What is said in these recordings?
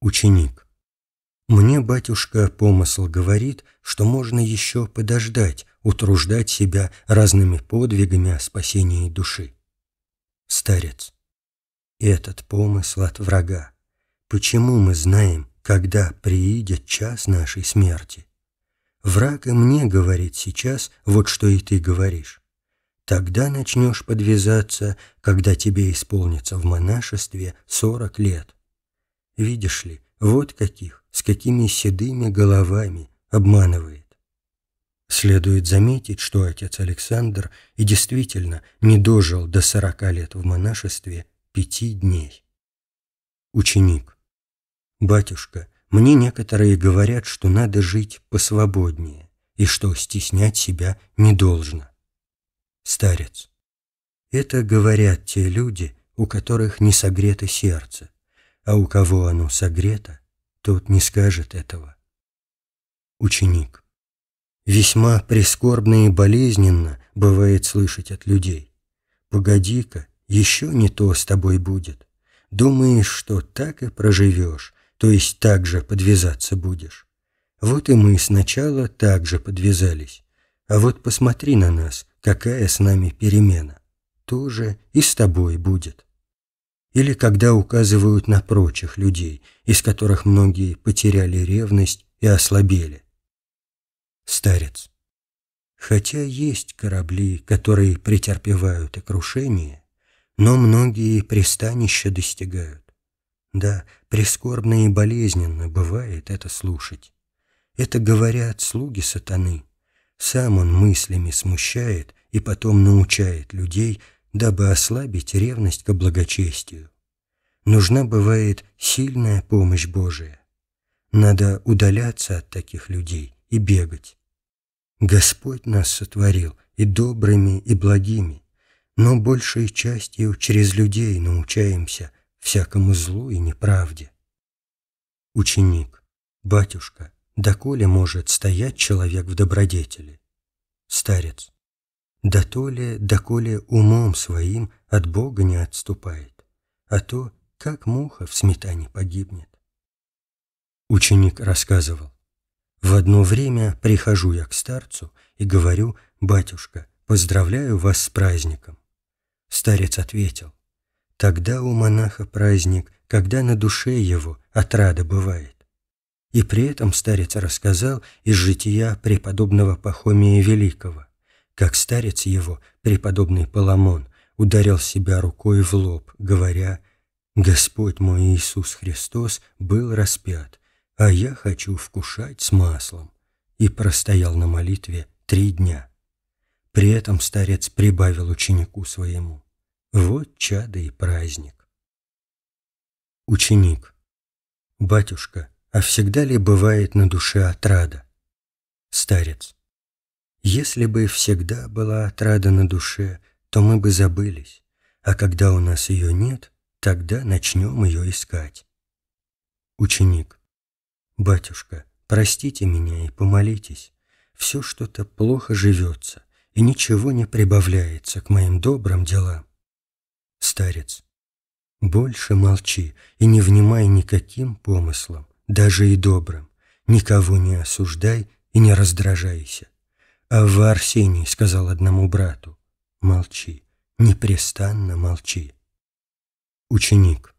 Ученик. Мне батюшка помысл говорит, что можно еще подождать, утруждать себя разными подвигами о спасении души. Старец. Этот помысл от врага. Почему мы знаем, когда приидет час нашей смерти? Враг и мне говорит сейчас вот что и ты говоришь. Тогда начнешь подвязаться, когда тебе исполнится в монашестве сорок лет. Видишь ли, вот каких, с какими седыми головами обманывает. Следует заметить, что отец Александр и действительно не дожил до сорока лет в монашестве пяти дней. Ученик. «Батюшка, мне некоторые говорят, что надо жить посвободнее и что стеснять себя не должно». Старец. «Это говорят те люди, у которых не согрето сердце, а у кого оно согрето, тот не скажет этого. Ученик. Весьма прискорбно и болезненно бывает слышать от людей. «Погоди-ка, еще не то с тобой будет. Думаешь, что так и проживешь, то есть так же подвязаться будешь. Вот и мы сначала так же подвязались. А вот посмотри на нас, какая с нами перемена. Тоже и с тобой будет» или когда указывают на прочих людей, из которых многие потеряли ревность и ослабели. Старец. Хотя есть корабли, которые претерпевают и крушение, но многие пристанища достигают. Да, прискорбно и болезненно бывает это слушать. Это говорят слуги сатаны. Сам он мыслями смущает и потом научает людей дабы ослабить ревность к благочестию. Нужна бывает сильная помощь Божия. Надо удаляться от таких людей и бегать. Господь нас сотворил и добрыми, и благими, но большей частью через людей научаемся всякому злу и неправде. Ученик, батюшка, доколе может стоять человек в добродетели? Старец, да то ли, доколе умом своим от Бога не отступает, а то, как муха в сметане погибнет. Ученик рассказывал, «В одно время прихожу я к старцу и говорю, «Батюшка, поздравляю вас с праздником». Старец ответил, «Тогда у монаха праздник, когда на душе его отрада бывает». И при этом старец рассказал из жития преподобного Пахомия Великого, как старец его, преподобный Паламон, ударил себя рукой в лоб, говоря «Господь мой Иисус Христос был распят, а я хочу вкушать с маслом», и простоял на молитве три дня. При этом старец прибавил ученику своему «Вот чадо и праздник». Ученик «Батюшка, а всегда ли бывает на душе отрада?» Старец если бы всегда была отрада на душе, то мы бы забылись, а когда у нас ее нет, тогда начнем ее искать. Ученик. Батюшка, простите меня и помолитесь. Все что-то плохо живется, и ничего не прибавляется к моим добрым делам. Старец. Больше молчи и не внимай никаким помыслам, даже и добрым. Никого не осуждай и не раздражайся. А вы, Арсений, сказал одному брату, молчи, непрестанно молчи. Ученик.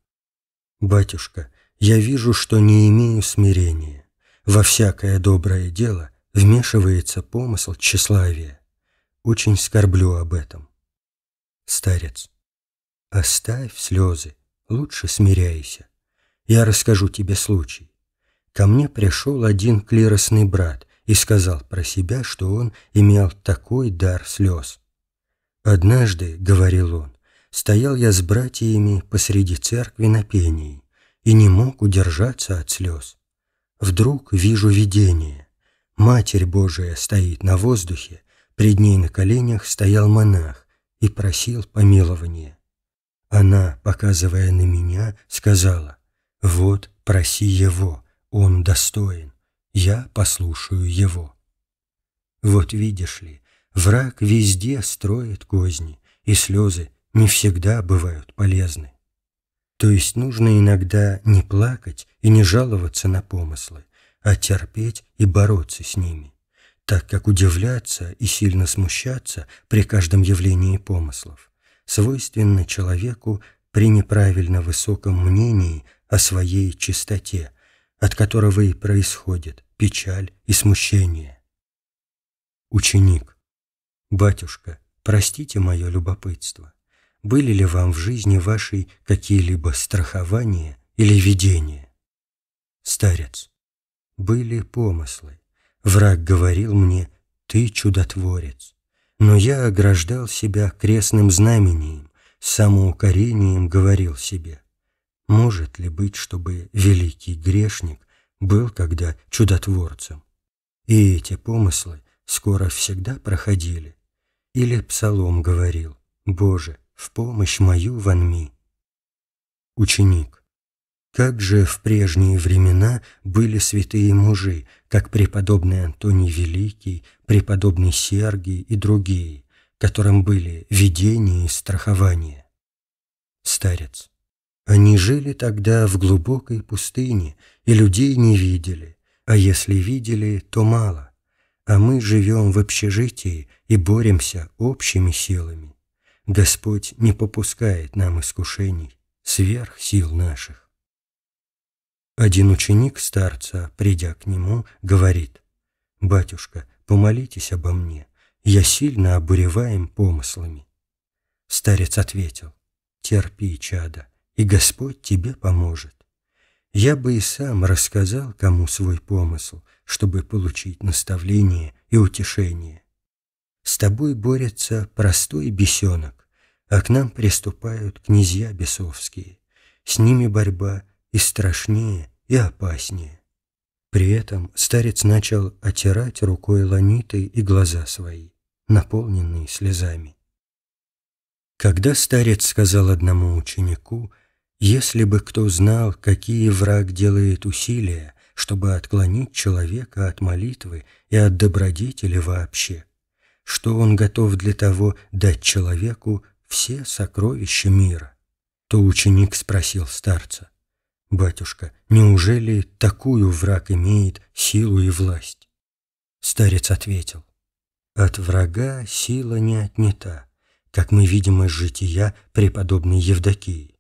Батюшка, я вижу, что не имею смирения. Во всякое доброе дело вмешивается помысл тщеславия. Очень скорблю об этом. Старец. Оставь слезы, лучше смиряйся. Я расскажу тебе случай. Ко мне пришел один клиросный брат, и сказал про себя, что он имел такой дар слез. «Однажды, — говорил он, — стоял я с братьями посреди церкви на пении и не мог удержаться от слез. Вдруг вижу видение. Матерь Божия стоит на воздухе, пред ней на коленях стоял монах и просил помилования. Она, показывая на меня, сказала, «Вот, проси его, он достоин» я послушаю его. Вот видишь ли, враг везде строит козни, и слезы не всегда бывают полезны. То есть нужно иногда не плакать и не жаловаться на помыслы, а терпеть и бороться с ними, так как удивляться и сильно смущаться при каждом явлении помыслов свойственно человеку при неправильно высоком мнении о своей чистоте – от которого и происходит печаль и смущение. Ученик. Батюшка, простите мое любопытство. Были ли вам в жизни вашей какие-либо страхования или видения? Старец. Были помыслы. Враг говорил мне, ты чудотворец. Но я ограждал себя крестным знамением, самоукорением говорил себе, может ли быть, чтобы великий грешник был когда чудотворцем? И эти помыслы скоро всегда проходили. Или псалом говорил «Боже, в помощь мою вонми». Ученик. Как же в прежние времена были святые мужи, как преподобный Антоний Великий, преподобный Сергий и другие, которым были видения и страхование? Старец. Они жили тогда в глубокой пустыне и людей не видели, а если видели, то мало. А мы живем в общежитии и боремся общими силами. Господь не попускает нам искушений сверх сил наших. Один ученик старца, придя к нему, говорит, «Батюшка, помолитесь обо мне, я сильно обуреваем помыслами». Старец ответил, «Терпи, чадо» и Господь тебе поможет. Я бы и сам рассказал кому свой помысл, чтобы получить наставление и утешение. С тобой борется простой бесенок, а к нам приступают князья бесовские. С ними борьба и страшнее, и опаснее. При этом старец начал отирать рукой ланиты и глаза свои, наполненные слезами. Когда старец сказал одному ученику – если бы кто знал, какие враг делает усилия, чтобы отклонить человека от молитвы и от добродетели вообще, что он готов для того дать человеку все сокровища мира, то ученик спросил старца, «Батюшка, неужели такую враг имеет силу и власть?» Старец ответил, «От врага сила не отнята, как мы видим из жития преподобной Евдокии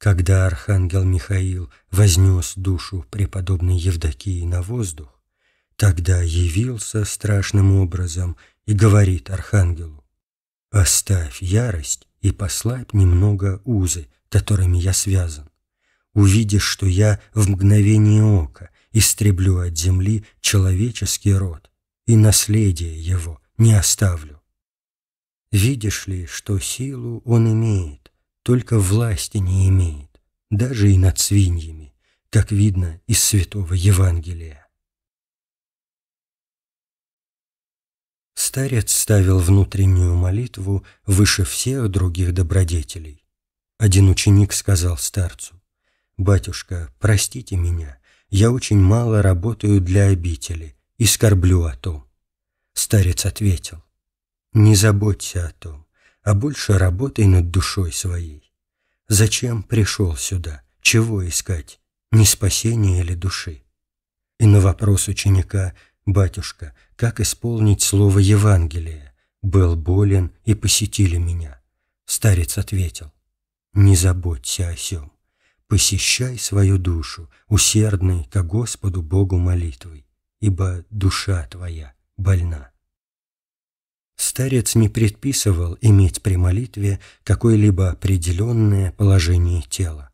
когда архангел Михаил вознес душу преподобной Евдокии на воздух, тогда явился страшным образом и говорит архангелу, «Оставь ярость и послабь немного узы, которыми я связан. Увидишь, что я в мгновение ока истреблю от земли человеческий род и наследие его не оставлю. Видишь ли, что силу он имеет, только власти не имеет, даже и над свиньями, как видно из Святого Евангелия. Старец ставил внутреннюю молитву выше всех других добродетелей. Один ученик сказал старцу, «Батюшка, простите меня, я очень мало работаю для обители и скорблю о том». Старец ответил, «Не заботься о том, а больше работай над душой своей. Зачем пришел сюда? Чего искать? Не спасения или души? И на вопрос ученика «Батюшка, как исполнить слово Евангелия?» «Был болен и посетили меня». Старец ответил «Не заботься о сем. Посещай свою душу, усердной ко Господу Богу молитвой, ибо душа твоя больна». Старец не предписывал иметь при молитве какое-либо определенное положение тела.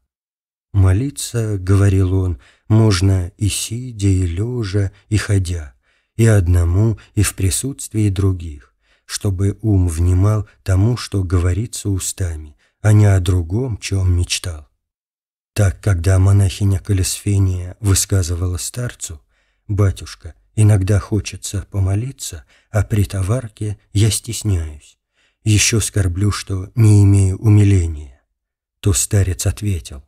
«Молиться, — говорил он, — можно и сидя, и лежа, и ходя, и одному, и в присутствии других, чтобы ум внимал тому, что говорится устами, а не о другом, чем мечтал». Так, когда монахиня Колесфения высказывала старцу, «Батюшка, — Иногда хочется помолиться, а при товарке я стесняюсь. Еще скорблю, что не имею умиления. То старец ответил,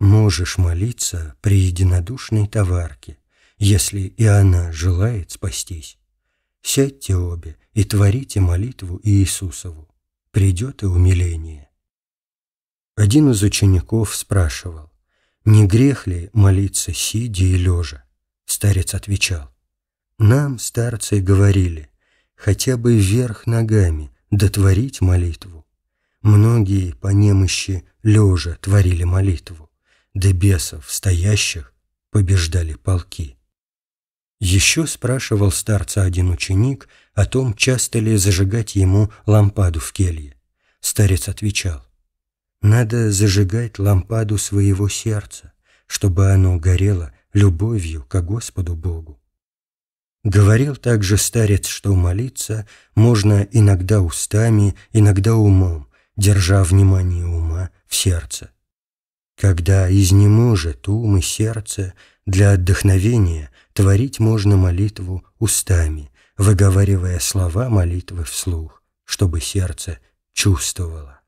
можешь молиться при единодушной товарке, если и она желает спастись. Сядьте обе и творите молитву Иисусову. Придет и умиление. Один из учеников спрашивал, не грех ли молиться сидя и лежа? Старец отвечал, нам старцы говорили, хотя бы вверх ногами дотворить молитву. Многие по немощи лежа творили молитву, да бесов стоящих побеждали полки. Еще спрашивал старца один ученик о том, часто ли зажигать ему лампаду в келье. Старец отвечал, «Надо зажигать лампаду своего сердца, чтобы оно горело любовью ко Господу Богу. Говорил также старец, что молиться можно иногда устами, иногда умом, держа внимание ума в сердце. Когда изнеможет ум и сердце, для отдохновения творить можно молитву устами, выговаривая слова молитвы вслух, чтобы сердце чувствовало.